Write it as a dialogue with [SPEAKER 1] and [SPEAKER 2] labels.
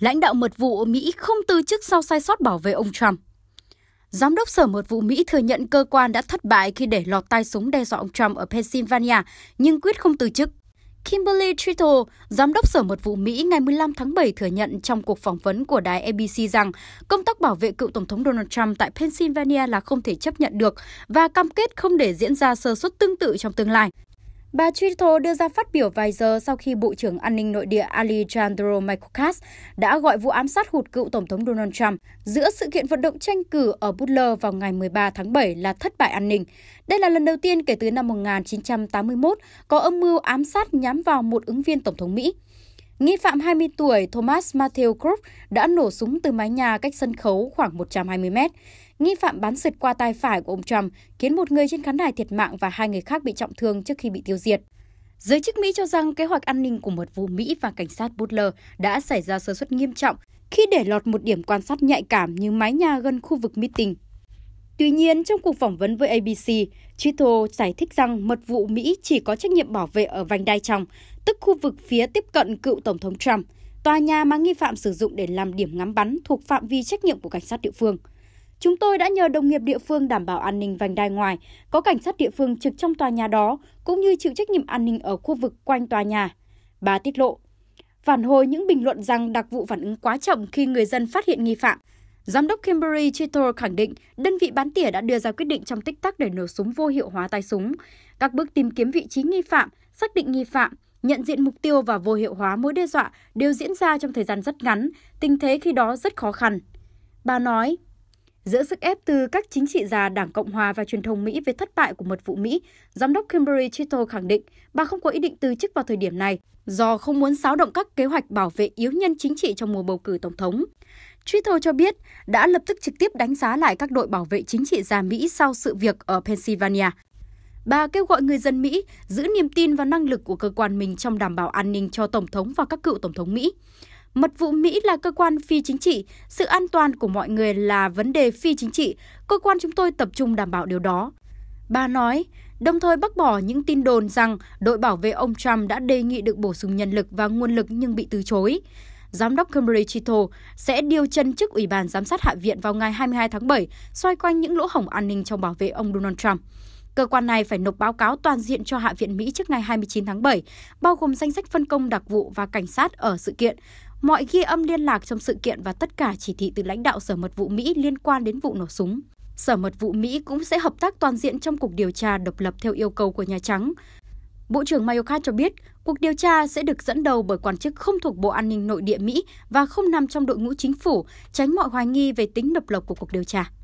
[SPEAKER 1] lãnh đạo mật vụ Mỹ không từ chức sau sai sót bảo vệ ông Trump. Giám đốc Sở Mật vụ Mỹ thừa nhận cơ quan đã thất bại khi để lọt tay súng đe dọa ông Trump ở Pennsylvania, nhưng quyết không từ chức. Kimberly Trittle, Giám đốc Sở Mật vụ Mỹ ngày 15 tháng 7 thừa nhận trong cuộc phỏng vấn của đài ABC rằng công tác bảo vệ cựu Tổng thống Donald Trump tại Pennsylvania là không thể chấp nhận được và cam kết không để diễn ra sơ suất tương tự trong tương lai. Bà Twitter đưa ra phát biểu vài giờ sau khi Bộ trưởng An ninh Nội địa Alejandro Mayorkas đã gọi vụ ám sát hụt cựu Tổng thống Donald Trump giữa sự kiện vận động tranh cử ở Butler vào ngày 13 tháng 7 là thất bại an ninh. Đây là lần đầu tiên kể từ năm 1981 có âm mưu ám sát nhắm vào một ứng viên Tổng thống Mỹ. Nghi phạm 20 tuổi Thomas Matthew Krupp đã nổ súng từ mái nhà cách sân khấu khoảng 120 mét. Nghi phạm bắn sượt qua tay phải của ông Trump khiến một người trên khán đài thiệt mạng và hai người khác bị trọng thương trước khi bị tiêu diệt. Giới chức Mỹ cho rằng kế hoạch an ninh của mật vụ Mỹ và cảnh sát Butler đã xảy ra sơ suất nghiêm trọng khi để lọt một điểm quan sát nhạy cảm như mái nhà gần khu vực meeting. Tuy nhiên, trong cuộc phỏng vấn với ABC, Chito giải thích rằng mật vụ Mỹ chỉ có trách nhiệm bảo vệ ở vành đai trong, tức khu vực phía tiếp cận cựu Tổng thống Trump, tòa nhà mà nghi phạm sử dụng để làm điểm ngắm bắn thuộc phạm vi trách nhiệm của cảnh sát địa phương – Chúng tôi đã nhờ đồng nghiệp địa phương đảm bảo an ninh vành đai ngoài, có cảnh sát địa phương trực trong tòa nhà đó, cũng như chịu trách nhiệm an ninh ở khu vực quanh tòa nhà. Bà tiết lộ, phản hồi những bình luận rằng đặc vụ phản ứng quá chậm khi người dân phát hiện nghi phạm. Giám đốc Kimberly Chitor khẳng định đơn vị bán tỉa đã đưa ra quyết định trong tích tắc để nổ súng vô hiệu hóa tay súng. Các bước tìm kiếm vị trí nghi phạm, xác định nghi phạm, nhận diện mục tiêu và vô hiệu hóa mối đe dọa đều diễn ra trong thời gian rất ngắn, tình thế khi đó rất khó khăn. Bà nói, Giữa sức ép từ các chính trị gia Đảng Cộng Hòa và truyền thông Mỹ về thất bại của mật vụ Mỹ, Giám đốc Kimberly Chito khẳng định bà không có ý định từ chức vào thời điểm này do không muốn xáo động các kế hoạch bảo vệ yếu nhân chính trị trong mùa bầu cử tổng thống. Twitter cho biết đã lập tức trực tiếp đánh giá lại các đội bảo vệ chính trị gia Mỹ sau sự việc ở Pennsylvania. Bà kêu gọi người dân Mỹ giữ niềm tin và năng lực của cơ quan mình trong đảm bảo an ninh cho Tổng thống và các cựu Tổng thống Mỹ. Mật vụ Mỹ là cơ quan phi chính trị, sự an toàn của mọi người là vấn đề phi chính trị, cơ quan chúng tôi tập trung đảm bảo điều đó. Bà nói, đồng thời bác bỏ những tin đồn rằng đội bảo vệ ông Trump đã đề nghị được bổ sung nhân lực và nguồn lực nhưng bị từ chối. Giám đốc Kimberly Chito sẽ điều chân chức Ủy ban Giám sát Hạ viện vào ngày 22 tháng 7 xoay quanh những lỗ hổng an ninh trong bảo vệ ông Donald Trump. Cơ quan này phải nộp báo cáo toàn diện cho Hạ viện Mỹ trước ngày 29 tháng 7, bao gồm danh sách phân công đặc vụ và cảnh sát ở sự kiện, mọi ghi âm liên lạc trong sự kiện và tất cả chỉ thị từ lãnh đạo Sở Mật vụ Mỹ liên quan đến vụ nổ súng. Sở Mật vụ Mỹ cũng sẽ hợp tác toàn diện trong cuộc điều tra độc lập theo yêu cầu của Nhà Trắng. Bộ trưởng Mayorkas cho biết, cuộc điều tra sẽ được dẫn đầu bởi quan chức không thuộc Bộ An ninh Nội địa Mỹ và không nằm trong đội ngũ chính phủ, tránh mọi hoài nghi về tính độc lập của cuộc điều tra.